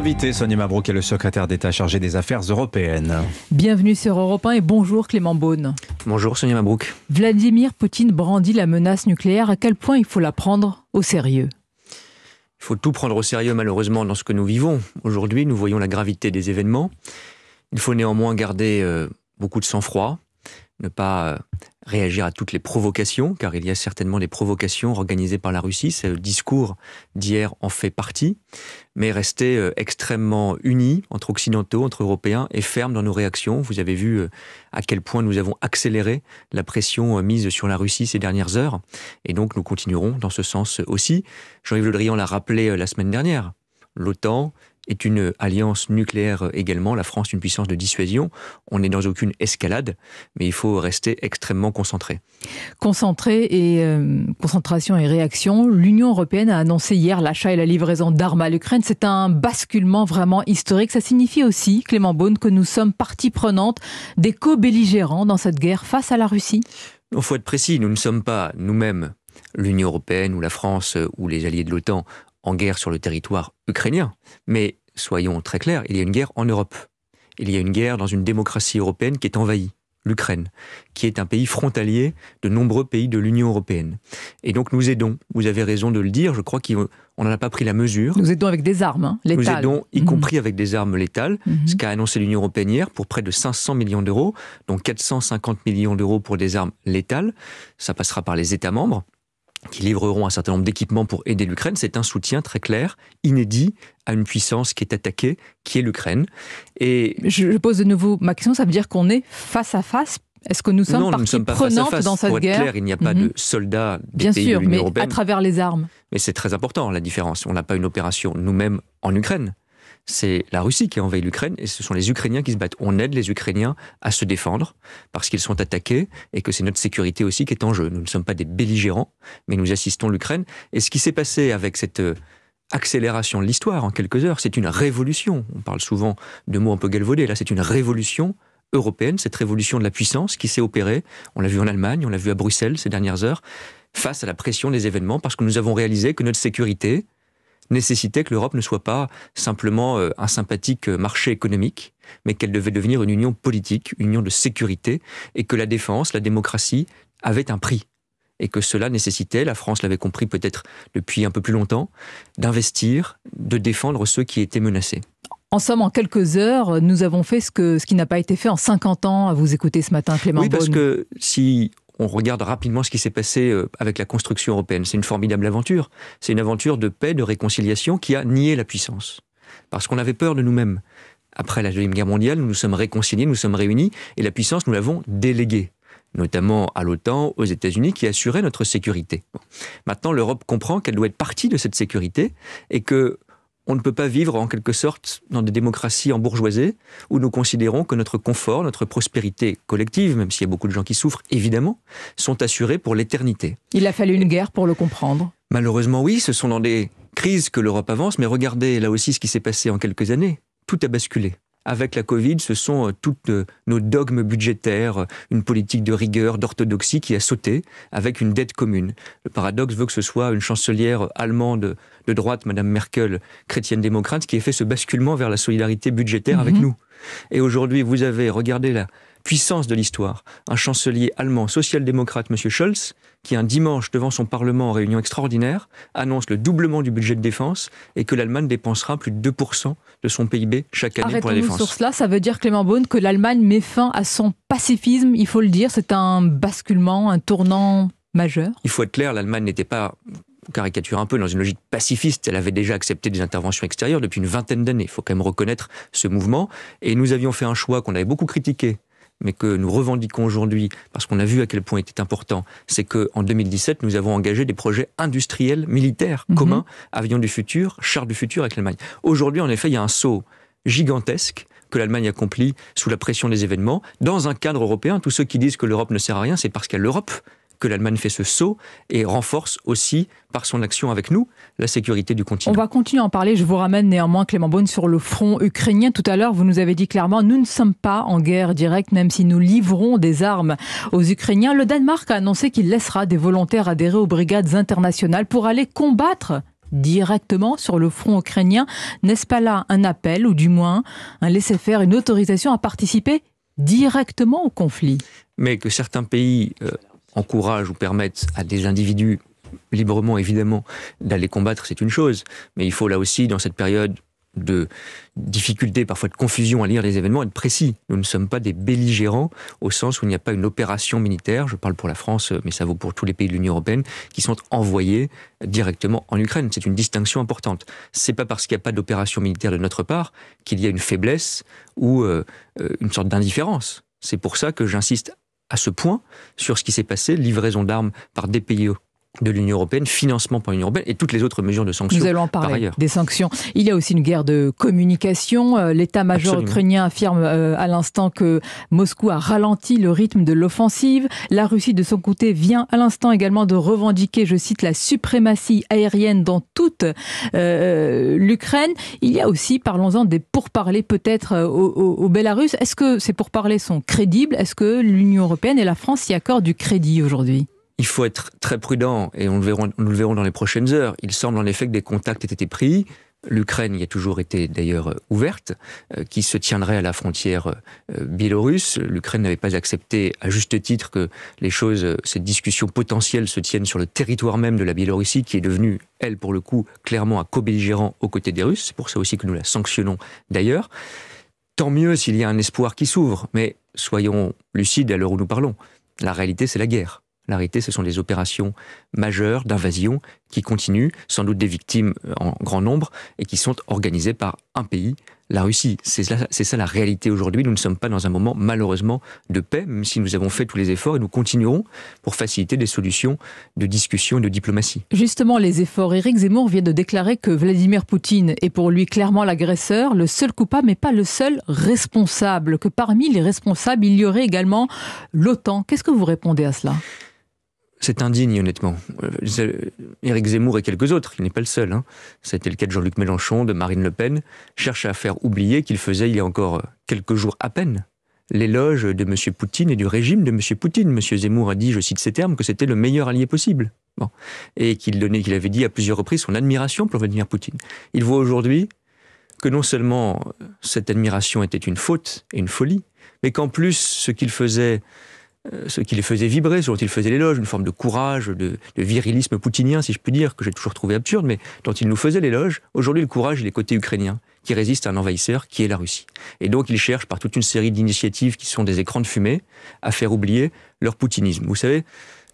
Notre Sonia Mabrouk, est le secrétaire d'État chargé des affaires européennes. Bienvenue sur Europe 1 et bonjour Clément Beaune. Bonjour Sonia Mabrouk. Vladimir Poutine brandit la menace nucléaire. À quel point il faut la prendre au sérieux Il faut tout prendre au sérieux malheureusement dans ce que nous vivons. Aujourd'hui, nous voyons la gravité des événements. Il faut néanmoins garder euh, beaucoup de sang-froid, ne pas euh, réagir à toutes les provocations, car il y a certainement des provocations organisées par la Russie, Ce discours d'hier en fait partie, mais rester euh, extrêmement unis entre occidentaux, entre Européens, et fermes dans nos réactions. Vous avez vu euh, à quel point nous avons accéléré la pression euh, mise sur la Russie ces dernières heures, et donc nous continuerons dans ce sens aussi. Jean-Yves Le Drian l'a rappelé la semaine dernière, l'OTAN, est une alliance nucléaire également, la France une puissance de dissuasion. On n'est dans aucune escalade, mais il faut rester extrêmement concentré. Concentré et euh, concentration et réaction, l'Union européenne a annoncé hier l'achat et la livraison d'armes à l'Ukraine. C'est un basculement vraiment historique. Ça signifie aussi, Clément Beaune, que nous sommes partie prenante des co-belligérants dans cette guerre face à la Russie. Il faut être précis, nous ne sommes pas nous-mêmes l'Union européenne ou la France euh, ou les alliés de l'OTAN en guerre sur le territoire ukrainien, mais soyons très clairs, il y a une guerre en Europe. Il y a une guerre dans une démocratie européenne qui est envahie, l'Ukraine, qui est un pays frontalier de nombreux pays de l'Union européenne. Et donc nous aidons, vous avez raison de le dire, je crois qu'on n'en a pas pris la mesure. Nous aidons avec des armes les hein, létales. Nous aidons, y mhm. compris avec des armes létales, mhm. ce qu'a annoncé l'Union européenne hier pour près de 500 millions d'euros, dont 450 millions d'euros pour des armes létales. Ça passera par les États membres qui livreront un certain nombre d'équipements pour aider l'Ukraine, c'est un soutien très clair, inédit, à une puissance qui est attaquée, qui est l'Ukraine. Et je pose de nouveau ma question, ça veut dire qu'on est face à face est-ce que nous sommes non, partie sommes pas face à face. dans Pour être clair, Il n'y a pas mhm. de soldats des Bien sûr, mais à travers les armes. Mais c'est très important la différence. On n'a pas une opération nous-mêmes en Ukraine c'est la Russie qui a envahi l'Ukraine et ce sont les Ukrainiens qui se battent. On aide les Ukrainiens à se défendre parce qu'ils sont attaqués et que c'est notre sécurité aussi qui est en jeu. Nous ne sommes pas des belligérants, mais nous assistons l'Ukraine. Et ce qui s'est passé avec cette euh, accélération de l'histoire en quelques heures, c'est une révolution. On parle souvent de mots un peu galvaudés. Là, c'est une révolution européenne, cette révolution de la puissance qui s'est opérée. On l'a vu en Allemagne, on l'a vu à Bruxelles ces dernières heures, face à la pression des événements parce que nous avons réalisé que notre sécurité, nécessitait que l'Europe ne soit pas simplement euh, un sympathique euh, marché économique, mais qu'elle devait devenir une union politique, une union de sécurité, et que la défense, la démocratie avait un prix. Et que cela nécessitait, la France l'avait compris peut-être depuis un peu plus longtemps, d'investir, de défendre ceux qui étaient menacés. En somme, en quelques heures, nous avons fait ce, qui n'a pas été fait en 50 ans à vous écouter ce matin, Clément. Oui, parce que si on regarde rapidement ce qui s'est passé euh, avec la construction européenne. C'est une formidable aventure. C'est une aventure de paix, de réconciliation qui a nié la puissance. Parce qu'on avait peur de nous-mêmes. Après la Deuxième Guerre mondiale, nous nous sommes réconciliés, nous sommes réunis, et la puissance, nous l'avons déléguée notamment à l'OTAN, aux États-Unis, qui assuraient notre sécurité. Maintenant, l'Europe comprend qu'elle doit être partie de cette sécurité et que on ne peut pas vivre en quelque sorte dans des démocraties embourgeoisées où nous considérons que notre confort, notre prospérité collective, même s'il y a beaucoup de gens qui souffrent, évidemment, sont assurés pour l'éternité. Il a fallu une guerre pour le comprendre. Malheureusement, oui, ce sont dans des crises que l'Europe avance, mais regardez là aussi ce qui s'est passé en quelques années. Tout a basculé avec la Covid, ce sont euh, toutes euh, nos dogmes budgétaires, euh, une politique de rigueur, d'orthodoxie qui a sauté avec une dette commune. Le paradoxe veut que ce soit une chancelière allemande de droite, Madame Merkel, chrétienne démocrate, qui ait fait ce basculement vers la solidarité budgétaire avec mhm. nous. Et aujourd'hui, vous avez, regardez la puissance de l'histoire, un chancelier allemand social-démocrate, M. Scholz, qui un dimanche devant son Parlement en réunion extraordinaire annonce le doublement du budget de défense et que l'Allemagne dépensera plus de 2% de son PIB chaque année pour la défense. Sur cela, ça veut dire Clément Beaune que l'Allemagne met fin à son pacifisme, il faut le dire, c'est un basculement, un tournant majeur. Il faut être clair, l'Allemagne n'était pas caricature un peu, dans une logique pacifiste. Elle avait déjà accepté des interventions extérieures depuis une vingtaine d'années. Il faut quand même reconnaître ce mouvement. Et nous avions fait un choix qu'on avait beaucoup critiqué mais que nous revendiquons aujourd'hui, parce qu'on a vu à quel point il était important, c'est qu'en 2017, nous avons engagé des projets industriels, militaires, mhm. communs, avions du futur, chars du futur avec l'Allemagne. Aujourd'hui, en effet, il y a un saut gigantesque que l'Allemagne accomplit sous la pression des événements, dans un cadre européen. Tous ceux qui disent que l'Europe ne sert à rien, c'est parce qu'il y a l'Europe que l'Allemagne fait ce saut et renforce aussi par son action avec nous la sécurité du continent. On va continuer à en parler. Je vous ramène néanmoins, Clément Beaune, sur le front ukrainien. Tout à l'heure, vous nous avez dit clairement, nous ne sommes pas en guerre directe, même si nous livrons des armes aux Ukrainiens. Le Danemark a annoncé qu'il laissera des volontaires adhérer aux brigades internationales pour aller combattre directement sur le front ukrainien. N'est-ce pas là un appel, ou du moins un laisser-faire, une autorisation à participer directement au conflit Mais que certains pays euh, encouragent ou permettent à des individus librement évidemment d'aller combattre, c'est une chose, mais il faut là aussi, dans cette période de difficulté, parfois de confusion à lire les événements, être précis. Nous ne sommes pas des belligérants au sens où il n'y a pas une opération militaire, je parle pour la France, mais ça vaut pour tous les pays de l'Union européenne, qui sont envoyés directement en Ukraine. C'est une distinction importante. C'est pas parce qu'il n'y a pas d'opération militaire de notre part qu'il y a une faiblesse ou euh, euh, une sorte d'indifférence. C'est pour ça que j'insiste à ce point sur ce qui s'est passé, livraison d'armes par des pays de l'Union européenne, financement par l'Union européenne et toutes les autres mesures de sanctions. Nous allons en parler des sanctions. Il y a aussi une guerre de communication. Euh, l'état-major ukrainien affirme euh, à l'instant que Moscou a ralenti le rythme de l'offensive. La Russie, de son côté, vient à l'instant également de revendiquer, je cite, la suprématie aérienne dans toute euh, l'Ukraine. Il y a aussi, parlons-en, des pourparlers peut-être au, au, Bélarus. Est-ce que ces pourparlers sont crédibles Est-ce que l'Union européenne et la France y accordent du crédit aujourd'hui il faut être très prudent, et on le nous le verrons dans les prochaines heures. Il semble en effet que des contacts aient été pris. L'Ukraine y a toujours été d'ailleurs euh, ouverte, euh, qui se tiendrait à la frontière euh, biélorusse. L'Ukraine n'avait pas accepté, à juste titre, que les choses, cette discussion potentielle se tienne sur le territoire même de la Biélorussie, qui est devenue, elle, pour le coup, clairement un co-belligérant aux côtés des Russes. C'est pour ça aussi que nous la sanctionnons d'ailleurs. Tant mieux s'il y a un espoir qui s'ouvre, mais soyons lucides à l'heure où nous parlons. La réalité, c'est la guerre. L'arrêté, ce sont les opérations majeurs d'invasion qui continuent, sans doute des victimes euh, en grand nombre, et qui sont organisées par un pays, la Russie. C'est ça, ça, la réalité aujourd'hui. Nous ne sommes pas dans un moment malheureusement de paix, même si nous avons fait tous les efforts et nous continuerons pour faciliter des solutions de discussion, et de diplomatie. Justement, les efforts. Éric Zemmour vient de déclarer que Vladimir Poutine est pour lui clairement l'agresseur, le seul coupable, mais pas le seul responsable. Que parmi les responsables, il y aurait également l'OTAN. Qu'est-ce que vous répondez à cela c'est indigne, honnêtement. Euh, euh, Éric Zemmour et quelques autres, il n'est pas le seul. Hein. Ça a été le cas de Jean-Luc Mélenchon, de Marine Le Pen, cherchent à faire oublier qu'il faisait, il y a encore euh, quelques jours à peine, l'éloge de M. Poutine et du régime de M. Poutine. M. Zemmour a dit, je cite ces termes, que c'était le meilleur allié possible. Bon. Et qu'il qu'il avait dit à plusieurs reprises son admiration pour Vladimir Poutine. Il voit aujourd'hui que non seulement cette admiration était une faute et une folie, mais qu'en plus, ce qu'il faisait euh, ce qui les faisait vibrer, ce dont ils faisaient l'éloge, une forme de courage, de, virilisme poutinien, si je puis dire, que j'ai toujours trouvé absurde, mais dont ils nous faisaient l'éloge. Aujourd'hui, le courage, il est côté ukrainien, qui résistent à un envahisseur qui est la Russie. Et donc, ils cherchent, par toute une série d'initiatives qui sont des écrans de fumée, à faire oublier leur poutinisme. Vous savez,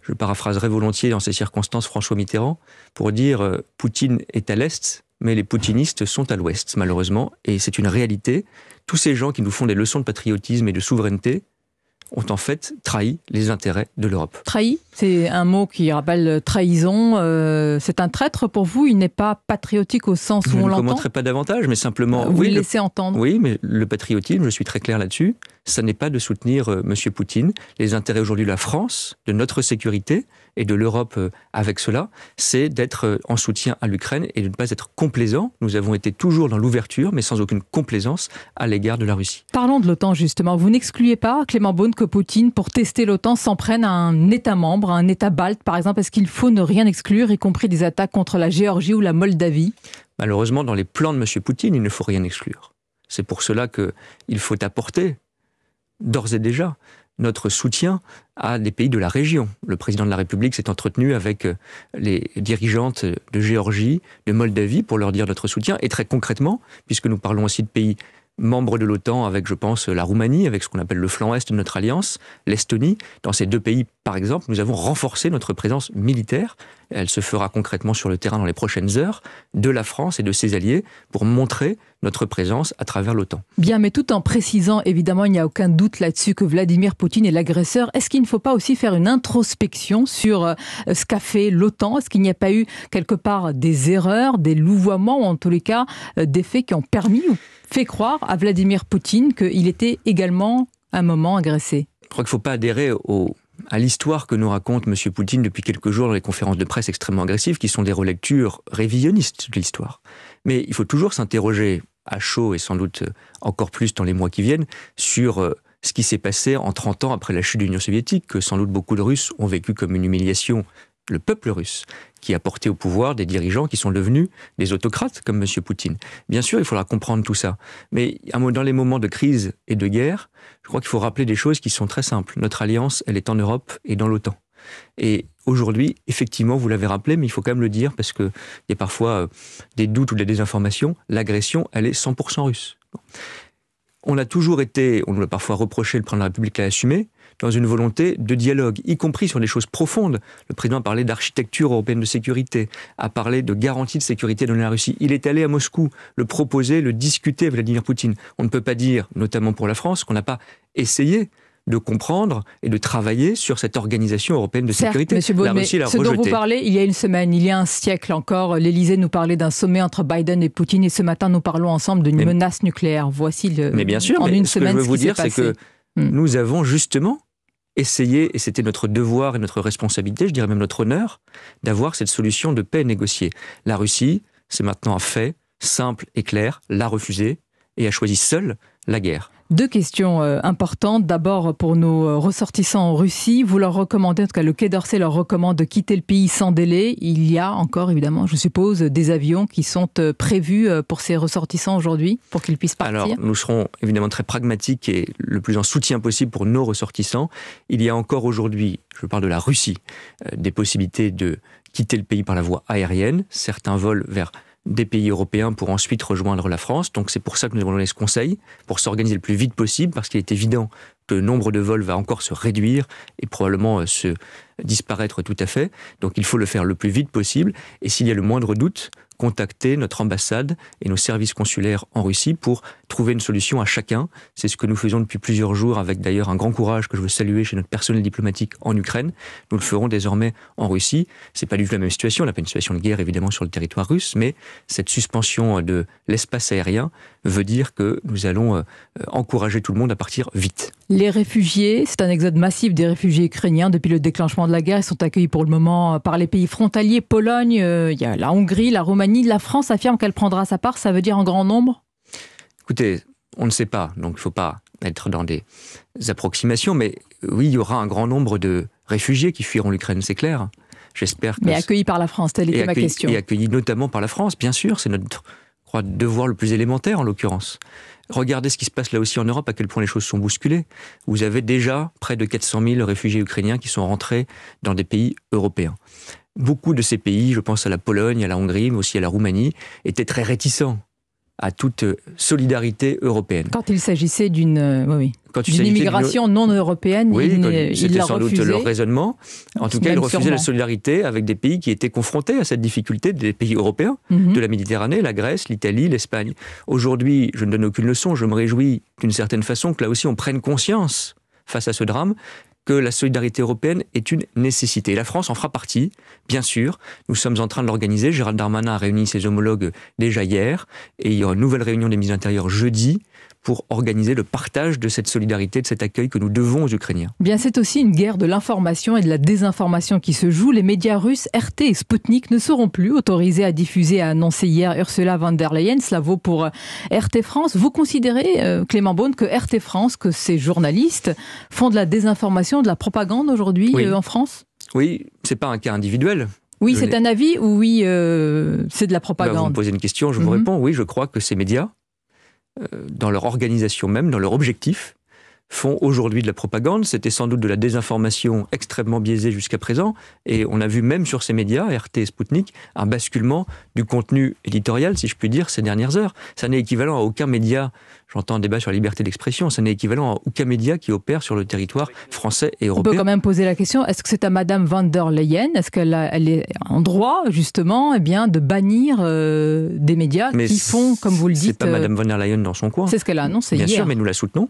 je paraphraserai volontiers dans ces circonstances François Mitterrand pour dire euh, Poutine est à l'Est, mais les poutinistes sont à l'Ouest, malheureusement, et c'est une réalité. Tous ces gens qui nous font des leçons de patriotisme et de souveraineté ont en fait trahi les intérêts de l'Europe. Trahi, c'est un mot qui rappelle trahison. Euh, c'est un traître pour vous. Il n'est pas patriotique au sens où on l'entend. Je ne commenterai pas davantage, mais simplement. Vous oui, le laissez entendre. Oui, mais le patriotisme, je suis très clair là-dessus. Ça n'est pas de soutenir euh, M. Poutine. Les intérêts aujourd'hui de la France, de notre sécurité et de l'Europe euh, avec cela, c'est d'être en soutien à l'Ukraine et de ne pas être complaisant. Nous avons été toujours dans l'ouverture, mais sans aucune complaisance à l'égard de la Russie. Parlons de l'OTAN justement. Vous n'excluez pas Clément Beaune que Poutine, pour tester l'OTAN, s'en prenne à un État membre, à un État balte par exemple parce ce qu'il faut ne rien exclure, y compris des attaques contre la Géorgie ou la Moldavie Malheureusement, dans les plans de M. Poutine, il ne faut rien exclure. C'est pour cela qu'il faut apporter, d'ores et déjà, notre soutien à des pays de la région. Le président de la République s'est entretenu avec euh, les dirigeantes de Géorgie, de Moldavie, pour leur dire notre soutien. Et très concrètement, puisque nous parlons aussi de pays membre de l'OTAN avec, je pense, la Roumanie, avec ce qu'on appelle le flanc est de notre alliance, l'Estonie. Dans ces deux pays, par exemple, nous avons renforcé notre présence militaire. Elle se fera concrètement sur le terrain dans les prochaines heures de la France et de ses alliés pour montrer notre présence à travers l'OTAN. Bien, mais tout en précisant, évidemment, il n'y a aucun doute là-dessus que Vladimir Poutine est l'agresseur. Est-ce qu'il ne faut pas aussi faire une introspection sur euh, ce qu'a fait l'OTAN Est-ce qu'il n'y a pas eu quelque part des erreurs, des louvoiements ou en tous les cas euh, des faits qui ont permis fait croire à Vladimir Poutine qu'il était également un moment agressé. Je crois qu'il ne faut pas adhérer à l'histoire que nous raconte M. Poutine depuis quelques jours dans les conférences de presse extrêmement agressives, qui sont des relectures révisionnistes de l'histoire. Mais il faut toujours s'interroger, à chaud et sans doute encore plus dans les mois qui viennent, sur euh, ce qui s'est passé en 30 ans après la chute de l'Union soviétique, que sans doute beaucoup de Russes ont vécu comme une humiliation, le peuple russe, qui a porté au pouvoir des dirigeants qui sont devenus des autocrates comme M. Poutine. Bien sûr, il faudra comprendre tout ça. Mais dans les moments de crise et de guerre, je crois qu'il faut rappeler des choses qui sont très simples. Notre alliance, elle est en Europe et dans l'OTAN. Et aujourd'hui, effectivement, vous l'avez rappelé, mais il faut quand même le dire parce qu'il y a parfois euh, des doutes ou des désinformations, l'agression, elle est 100% russe. On a toujours été, on nous l'a parfois reproché, le président de la République à assumé, dans une volonté de dialogue, y compris sur des choses profondes. Le président a parlé d'architecture européenne de sécurité, a parlé de garantie de sécurité dans la Russie. Il est allé à Moscou le proposer, le discuter avec Vladimir Poutine. On ne peut pas dire, notamment pour la France, qu'on n'a pas essayé de comprendre et de travailler sur cette organisation européenne de sécurité. Monsieur Baud, la ce dont vous parlez, il y a une semaine, il y a un siècle encore, l'Élysée nous parlait d'un sommet entre Biden et Poutine et ce matin nous parlons ensemble d'une menace nucléaire. Voici le. Mais bien sûr, en une ce semaine, que je veux vous dire, c'est que hmm. nous avons justement essayer, et c'était notre devoir et notre responsabilité, je dirais même notre honneur, d'avoir cette solution de paix négociée. La Russie, c'est maintenant un fait simple et clair, l'a refusé et a choisi seule la guerre. Deux questions euh, importantes. D'abord, pour nos euh, ressortissants en Russie, vous leur recommandez, en tout cas le Quai d'Orsay leur recommande de quitter le pays sans délai. Il y a encore, évidemment, je suppose, des avions qui sont euh, prévus pour ces ressortissants aujourd'hui, pour qu'ils puissent partir. Alors, nous serons évidemment très pragmatiques et le plus en soutien possible pour nos ressortissants. Il y a encore aujourd'hui, je parle de la Russie, des possibilités de quitter le pays par la voie aérienne. Certains vols vers des pays européens pour ensuite rejoindre la France. Donc c'est pour ça que nous avons donné ce conseil, pour s'organiser le plus vite possible, parce qu'il est évident que le nombre de vols va encore se réduire et probablement euh, se disparaître tout à fait. Donc il faut le faire le plus vite possible. Et s'il y a le moindre doute, contacter notre ambassade et nos services consulaires en Russie pour trouver une solution à chacun. C'est ce que nous faisons depuis plusieurs jours avec d'ailleurs un grand courage que je veux saluer chez notre personnel diplomatique en Ukraine. Nous le ferons désormais en Russie. C'est pas du tout la même situation. On n'a pas une situation de guerre évidemment sur le territoire russe, mais cette suspension de l'espace aérien veut dire que nous allons euh, encourager tout le monde à partir vite. Les réfugiés, c'est un exode massif des réfugiés ukrainiens depuis le déclenchement de la guerre. Ils sont accueillis pour le moment euh, par les pays frontaliers, Pologne, euh, il y a la Hongrie, la Roumanie. La France affirme qu'elle prendra sa part. Ça veut dire un grand nombre Écoutez, on ne sait pas, donc il ne faut pas être dans des approximations, mais oui, il y aura un grand nombre de réfugiés qui fuiront l'Ukraine, c'est clair. J'espère Mais accueillis par la France, telle était ma question. Et accueillis notamment par la France, bien sûr, c'est notre crois, devoir le plus élémentaire en l'occurrence. Regardez ce qui se passe là aussi en Europe, à quel point les choses sont bousculées. Vous avez déjà près de 400 000 réfugiés ukrainiens qui sont rentrés dans des pays européens. Beaucoup de ces pays, je pense à la Pologne, à la Hongrie, mais aussi à la Roumanie, étaient très réticents à toute solidarité européenne. Quand il s'agissait d'une euh, oui, immigration non européenne, oui, il, c'était sans doute leur raisonnement. En tout cas, ils refusaient la solidarité avec des pays qui étaient confrontés à cette difficulté, des pays européens mhm. de la Méditerranée, la Grèce, l'Italie, l'Espagne. Aujourd'hui, je ne donne aucune leçon, je me réjouis d'une certaine façon que là aussi on prenne conscience face à ce drame que la solidarité européenne est une nécessité. la France en fera partie, bien sûr. Nous sommes en train de l'organiser. Gérald Darmanin a réuni ses homologues déjà hier et il y aura une nouvelle réunion des ministres intérieurs jeudi pour organiser le partage de cette solidarité, de cet accueil que nous devons aux Ukrainiens. Bien, c'est aussi une guerre de l'information et de la désinformation qui se joue. Les médias russes RT et Sputnik ne seront plus autorisés à diffuser, à annoncer hier Ursula von der Leyen. Cela vaut pour euh, RT France. Vous considérez, euh, Clément Beaune, que RT France, que ces journalistes font de la désinformation, de la propagande aujourd'hui euh, en France Oui, c'est pas un cas individuel. Oui, c'est un avis ou oui, c'est de la propagande Vous me posez une question, je vous mhm. réponds. Oui, je crois que ces médias, dans leur organisation même, dans leur objectif, font aujourd'hui de la propagande. C'était sans doute de la désinformation extrêmement biaisée jusqu'à présent. Et on a vu même sur ces médias, RT et Sputnik, un basculement du contenu éditorial, si je puis dire, ces dernières heures. Ça n'est équivalent à aucun média, j'entends un débat sur la liberté d'expression, ça n'est équivalent à aucun média qui opère sur le territoire français et européen. On peut quand même poser la question, est-ce que c'est à Madame van der Leyen, est-ce qu'elle elle est en droit, justement, eh bien, de bannir euh, des médias qui font, comme vous le dites... C'est pas euh, Madame van der Leyen dans son coin. C'est ce qu'elle a annoncé Bien sûr, mais nous la soutenons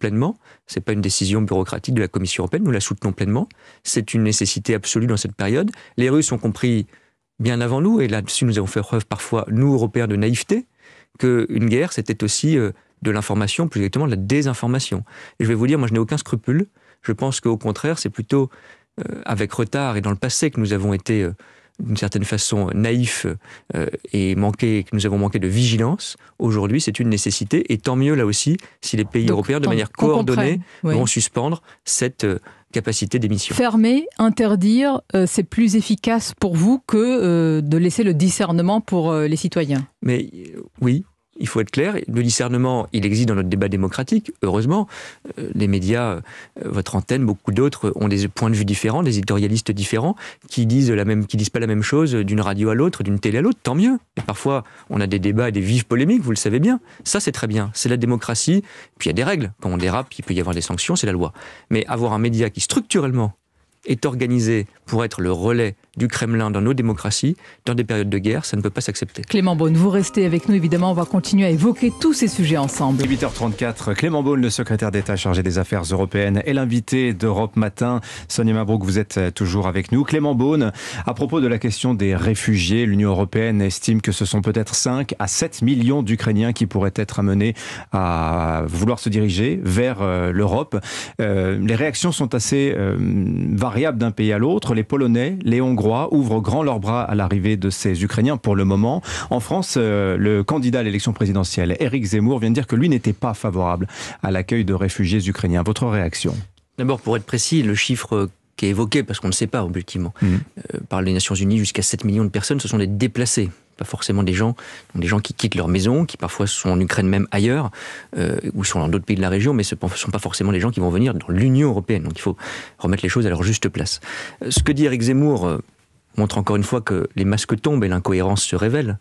pleinement. Ce n'est pas une décision bureaucratique de la Commission européenne, nous la soutenons pleinement. C'est une nécessité absolue dans cette période. Les Russes ont compris bien avant nous, et là-dessus nous avons fait preuve parfois, nous Européens, de naïveté, qu'une guerre, c'était aussi euh, de l'information, plus exactement de la désinformation. Et je vais vous dire, moi je n'ai aucun scrupule. Je pense qu'au contraire, c'est plutôt euh, avec retard et dans le passé que nous avons été... Euh, d'une certaine façon naïf euh, et manqué, que nous avons manqué de vigilance, aujourd'hui c'est une nécessité et tant mieux là aussi si les pays européens de manière coordonnée vont suspendre cette euh, capacité d'émission. Fermer, interdire, euh, c'est plus efficace pour vous que de laisser le discernement pour les citoyens. Mais oui, il faut être clair, le discernement, il existe dans notre débat démocratique, heureusement. Euh, les médias, euh, votre antenne, beaucoup d'autres ont des points de vue différents, des éditorialistes différents, qui disent disent pas la même chose d'une radio à l'autre, d'une télé à l'autre, tant mieux. parfois, on a des débats et des vives polémiques, vous le savez bien. Ça, c'est très bien. C'est la démocratie. Puis il y a des règles. Quand on dérape, il peut y avoir des sanctions, c'est la loi. Mais avoir un média qui structurellement est organisé pour être le relais du Kremlin dans nos démocraties, dans des périodes de guerre, ça ne peut pas s'accepter. Clément Beaune, vous restez avec nous, évidemment, on va continuer à évoquer tous ces sujets ensemble. 8h34, Clément Beaune, le secrétaire d'État chargé des affaires européennes, et l'invité d'Europe Matin. Sonia Mabrouk, vous êtes euh, toujours avec nous. Clément Beaune, à propos de la question des réfugiés, l'Union européenne estime que ce sont peut-être 5 à 7 millions d'Ukrainiens qui pourraient être amenés à vouloir se diriger vers euh, l'Europe. Euh, les réactions sont assez variables d'un pays à l'autre. Les Polonais, les Hongrois, Hongrois ouvrent grand leurs bras à l'arrivée de ces Ukrainiens pour le moment. En France, euh, le candidat à l'élection présidentielle, Éric Zemmour, vient de dire que lui n'était pas favorable à l'accueil de réfugiés ukrainiens. Votre réaction D'abord, pour être précis, le chiffre qui est évoqué, parce qu'on ne sait pas objectivement, mmh. euh, par les Nations Unies, jusqu'à 7 millions de personnes, ce sont des déplacés pas forcément des gens, des gens qui quittent leur maison, qui parfois sont en Ukraine même ailleurs, euh, ou sont dans d'autres pays de la région, mais ce ne sont pas forcément les gens qui vont venir dans l'Union européenne. Donc il faut remettre les choses à leur juste place. Ce que dit Éric Zemmour, montre encore une fois que les masques tombent et l'incohérence se révèle.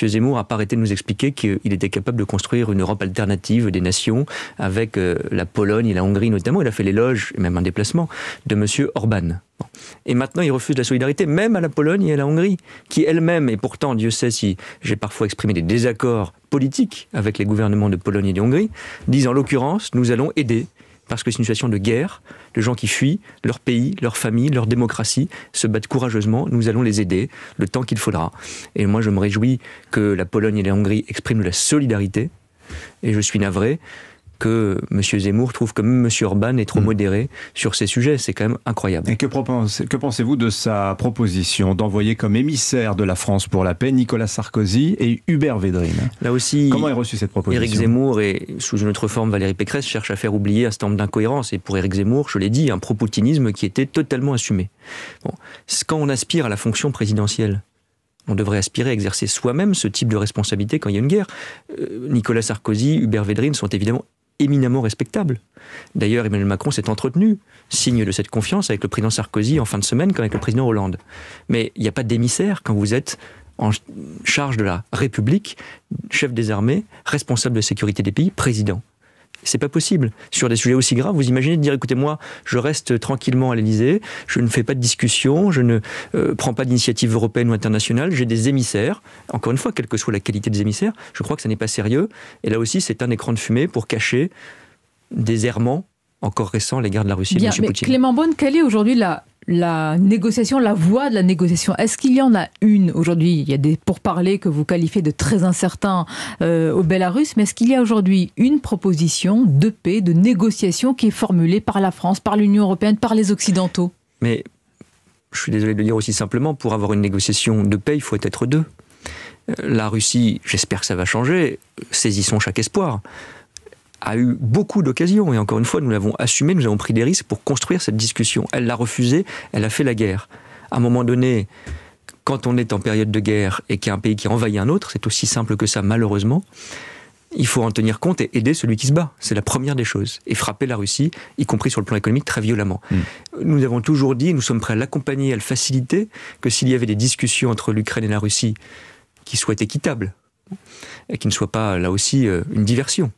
M. Zemmour a pas arrêté de nous expliquer qu'il était capable de construire une Europe alternative des nations avec euh, la Pologne et la Hongrie notamment. Il a fait l'éloge, et même un déplacement, de M. Orban. Et maintenant, il refuse la solidarité, même à la Pologne et à la Hongrie, qui elle-même, et pourtant, Dieu sait si j'ai parfois exprimé des désaccords politiques avec les gouvernements de Pologne et de Hongrie, disent en l'occurrence, nous allons aider parce que c'est une situation de guerre, de gens qui fuient leur pays, leur famille, leur démocratie, se battent courageusement, nous allons les aider le temps qu'il faudra. Et moi je me réjouis que la Pologne et la Hongrie expriment de la solidarité, et je suis navré que M. Zemmour trouve que même M. Orban est trop hmm. modéré sur ces sujets. C'est quand même incroyable. Et que, que pensez-vous de sa proposition d'envoyer comme émissaire de la France pour la paix Nicolas Sarkozy et Hubert Védrine Là aussi, comment est cette proposition Éric Zemmour et sous une autre forme Valérie Pécresse cherchent à faire oublier un certain nombre d'incohérences. Et pour Éric Zemmour, je l'ai dit, un pro qui était totalement assumé. Bon, quand on aspire à la fonction présidentielle, on devrait aspirer à exercer soi-même ce type de responsabilité quand il y a une guerre. Euh, Nicolas Sarkozy, Hubert Védrine sont évidemment éminemment respectable. D'ailleurs, Emmanuel Macron s'est entretenu, signe de cette confiance, avec le président Sarkozy en fin de semaine, comme avec le président Hollande. Mais il n'y a pas d'émissaire quand vous êtes en charge de la République, chef des armées, responsable de sécurité des pays, président. C'est pas possible. Sur des sujets aussi graves, vous imaginez de dire écoutez, moi, je reste tranquillement à l'Elysée, je ne fais pas de discussion, je ne euh, prends pas d'initiative européenne ou internationale, j'ai des émissaires. Encore une fois, quelle que soit la qualité des émissaires, je crois que ça n'est pas sérieux. Et là aussi, c'est un écran de fumée pour cacher des errements encore récents à l'égard de la Russie Mais Clément Bonne, quelle est aujourd'hui la la négociation, la voie de la négociation Est-ce qu'il y en a une aujourd'hui Il y a des pourparlers que vous qualifiez de très incertains euh, au Bélarus, mais est-ce qu'il y a aujourd'hui une proposition de paix, de négociation qui est formulée par la France, par l'Union européenne, par les Occidentaux Mais je suis désolé de le dire aussi simplement, pour avoir une négociation de paix, il faut être deux. Euh, la Russie, j'espère que ça va changer, saisissons chaque espoir a eu beaucoup d'occasions, et encore une fois, nous l'avons assumé, nous avons pris des risques pour construire cette discussion. Elle l'a refusée, elle a fait la guerre. À un moment donné, quand on est en période de guerre et qu'il y a un pays qui envahit un autre, c'est aussi simple que ça, malheureusement, il faut en tenir compte et aider celui qui se bat. C'est la première des choses. Et frapper la Russie, y compris sur le plan économique, très violemment. Mm. Nous avons toujours dit, nous sommes prêts à l'accompagner, à le faciliter, que s'il y avait des discussions entre l'Ukraine et la Russie qui soient équitables, et qui ne soient pas, là aussi, euh, une diversion,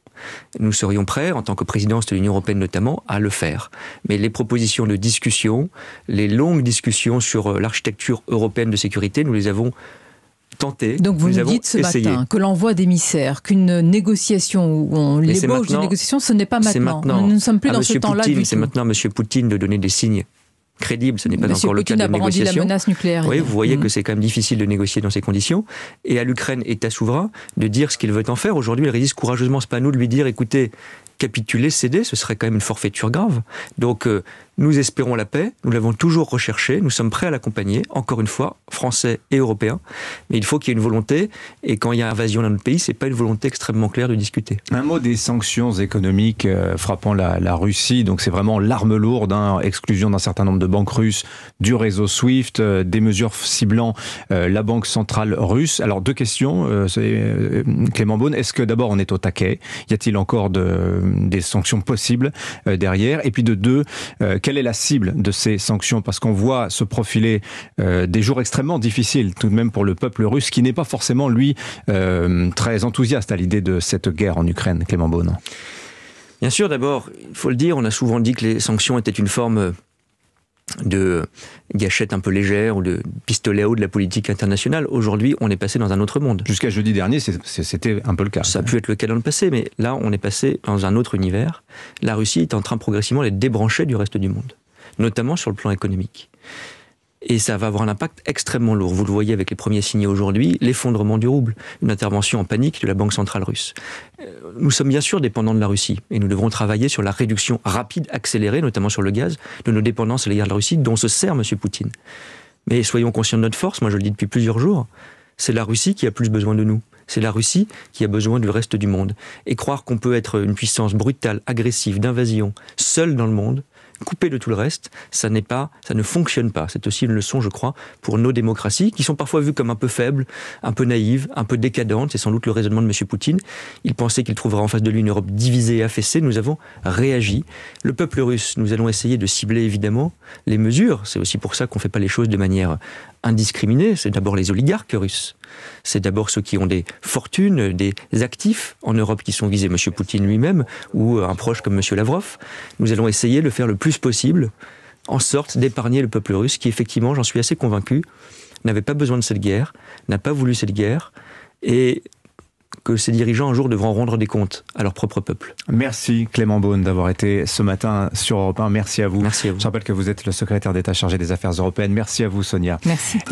nous serions prêts, en tant que présidence de l'Union européenne notamment, à le faire. Mais les propositions de discussion, les longues discussions sur euh, l'architecture européenne de sécurité, nous les avons tentées. Donc vous nous, dites ce matin que l'envoi d'émissaires, qu'une négociation ou on l'ébauche de négociation, ce n'est pas maintenant. maintenant. Nous ne sommes plus dans ce temps-là. C'est maintenant Poutine de donner des signes crédible. Ce n'est pas encore le cas de négociation. Oui, vous voyez mm. que c'est quand même difficile de négocier dans ces conditions. Et à l'Ukraine, État souverain, de dire ce qu'il veut en faire. Aujourd'hui, il résiste courageusement. Ce nous de lui dire, écoutez, capituler, céder, ce serait quand même une forfaiture grave. Donc, euh, nous espérons la paix, nous l'avons toujours recherchée, nous sommes prêts à l'accompagner, encore une fois, français et européens. Mais il faut qu'il y ait une volonté, et quand il y a invasion d'un notre pays, c'est pas une volonté extrêmement claire de discuter. Un mot des sanctions économiques euh, frappant la, Russie, donc c'est vraiment l'arme lourde, hein. exclusion d'un certain nombre de banques russes, du réseau SWIFT, euh, des mesures ciblant euh, la banque centrale russe. Alors deux questions, Clément Beaune, est-ce que d'abord on est au taquet Y a-t-il encore de, des sanctions possibles derrière Et puis de deux, quelle est la cible de ces sanctions Parce qu'on voit se profiler euh, des jours extrêmement difficiles tout de même pour le peuple russe qui n'est pas forcément, lui, euh, très enthousiaste à l'idée de cette guerre en Ukraine, Clément Beaune. Bien sûr, d'abord, il faut le dire, on a souvent dit que les sanctions étaient une forme de gâchette un peu légère ou de pistolet à de la politique internationale. Aujourd'hui, on est passé dans un autre monde. Jusqu'à jeudi dernier, c'était un peu le cas. Ça a pu être le cas dans le passé, mais là, on est passé dans un autre univers. La Russie est en train progressivement de débrancher du reste du monde, notamment sur le plan économique et ça va avoir un impact extrêmement lourd. Vous le voyez avec les premiers signés aujourd'hui, l'effondrement du rouble, une intervention en panique de la Banque centrale russe. Euh, nous sommes bien sûr dépendants de la Russie et nous devons travailler sur la réduction rapide, accélérée, notamment sur le gaz, de nos dépendances à l'égard de la Russie, dont se sert M. Poutine. Mais soyons conscients de notre force, moi je le dis depuis plusieurs jours, c'est la Russie qui a plus besoin de nous. C'est la Russie qui a besoin du reste du monde. Et croire qu'on peut être une puissance brutale, agressive, d'invasion, seule dans le monde, coupé de tout le reste, ça n'est pas, ça ne fonctionne pas. C'est aussi une leçon, je crois, pour nos démocraties, qui sont parfois vues comme un peu faibles, un peu naïves, un peu décadentes. C'est sans doute le raisonnement de M. Poutine. Il pensait qu'il trouverait en face de lui une Europe divisée et affaissée. Nous avons réagi. Le peuple russe, nous allons essayer de cibler évidemment les mesures. C'est aussi pour ça qu'on ne fait pas les choses de manière indiscriminée. C'est d'abord les oligarques russes c'est d'abord ceux qui ont des fortunes, des actifs en Europe qui sont visés, M. Poutine lui-même ou un proche comme M. Lavrov. Nous allons essayer de le faire le plus possible en sorte d'épargner le peuple russe qui, effectivement, j'en suis assez convaincu, n'avait pas besoin de cette guerre, n'a pas voulu cette guerre, et que ses dirigeants un jour devront rendre des comptes à leur propre peuple. Merci Clément Beaune d'avoir été ce matin sur Europe 1. Merci à vous. Merci vous. Je rappelle que vous êtes le secrétaire d'État chargé des affaires européennes. Merci à vous Sonia. Merci.